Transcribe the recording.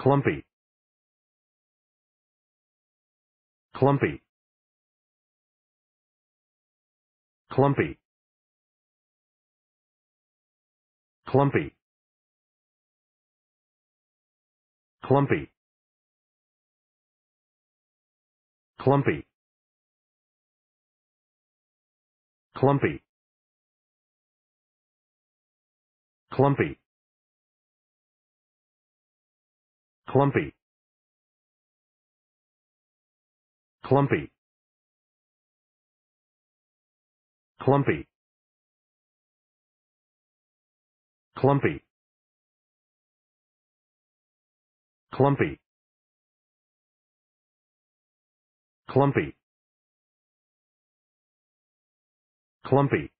clumpy, clumpy, clumpy, clumpy, clumpy, clumpy, clumpy, clumpy. clumpy, clumpy, clumpy, clumpy, clumpy, clumpy, clumpy.